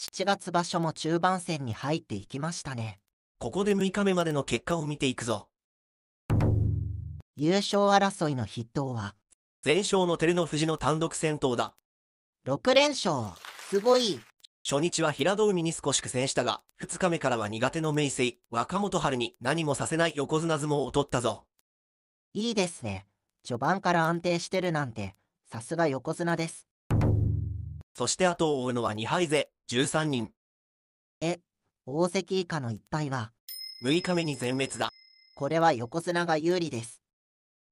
7月場所も中盤戦に入っていきましたね。ここで6日目までの結果を見ていくぞ。優勝争いの筆頭は、全勝の照ノ富士の単独戦闘だ。6連勝、すごい。初日は平戸海に少し苦戦したが、2日目からは苦手の明星、若元春に何もさせない横綱相撲を取ったぞ。いいですね。序盤から安定してるなんて、さすが横綱です。そして後を追うのは2敗勢、13人。え、宝石以下の一体は ?6 日目に全滅だ。これは横綱が有利です。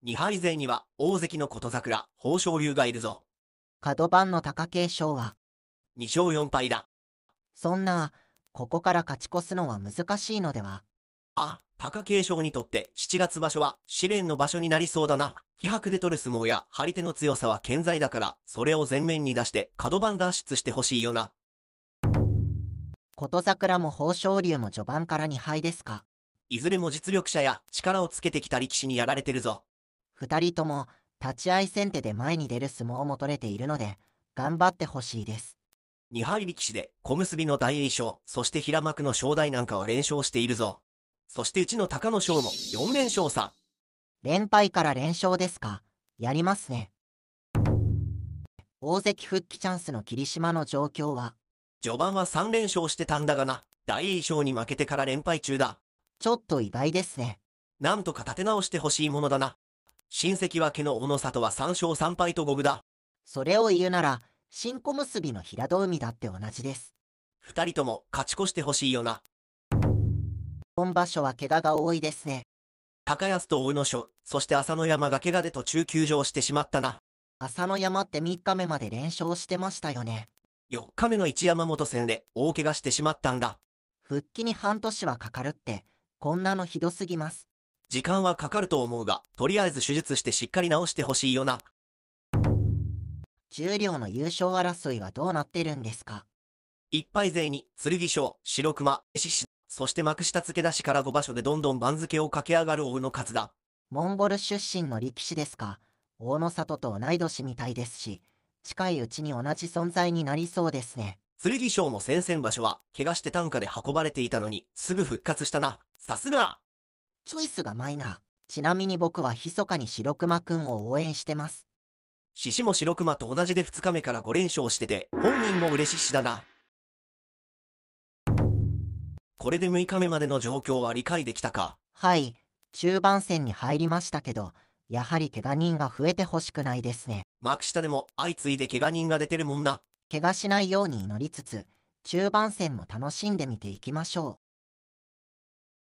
2敗勢には大関の琴桜、豊昇龍がいるぞ。角番の貴景勝は ?2 勝4敗だ。そんな、ここから勝ち越すのは難しいのではあ、貴景勝にとって7月場所は試練の場所になりそうだな。気迫で取る相撲や張り手の強さは健在だから、それを前面に出して角番脱出してほしいよな。琴桜も豊昇龍も序盤から2敗ですか。いずれも実力者や力をつけてきた力士にやられてるぞ。二人とも立ち合い先手で前に出る相撲も取れているので、頑張ってほしいです。2敗力士で小結の大栄翔、そして平幕の正代なんかは連勝しているぞ。そしてうちの隆の勝も4連勝さ。連敗から連勝ですか。やりますね。大関復帰チャンスの霧島の状況は序盤は3連勝してたんだがな、大栄翔に負けてから連敗中だ。ちょっと意外ですね。なんとか立て直してほしいものだな。親戚分けの小野里は3勝3敗と五分だ。それを言うなら、新小結びの平戸海だって同じです。二人とも勝ち越してほしいよな。本場所は怪我が多いですね。高安と大野所、そして浅野山が怪我で途中休場してしまったな。浅野山って3日目まで連勝してましたよね。4日目の一山本戦で大怪我してしまったんだ。復帰に半年はかかるって、こんなのひどすぎます。時間はかかると思うが、とりあえず手術してしっかり治してほしいよな。重量の優勝争いはどうなってるんですか一敗勢に、剣翔、白熊、獅子、そして幕下付け出しから5場所でどんどん番付を駆け上がる王の数だ。モンゴル出身の力士ですか、大の里と同い年みたいですし、近いうちに同じ存在になりそうですね。剣翔の先々場所は、怪我して単価で運ばれていたのに、すぐ復活したな。さすがチョイスがマイナー。ちなみに僕は密かに白熊くんを応援してます。獅子も白熊と同じで2日目から5連勝してて、本人も嬉ししだな。これで6日目までの状況は理解できたかはい。中盤戦に入りましたけど、やはり怪我人が増えてほしくないですね。幕下でも相次いで怪我人が出てるもんな。怪我しないように祈りつつ、中盤戦も楽しんでみていきましょう。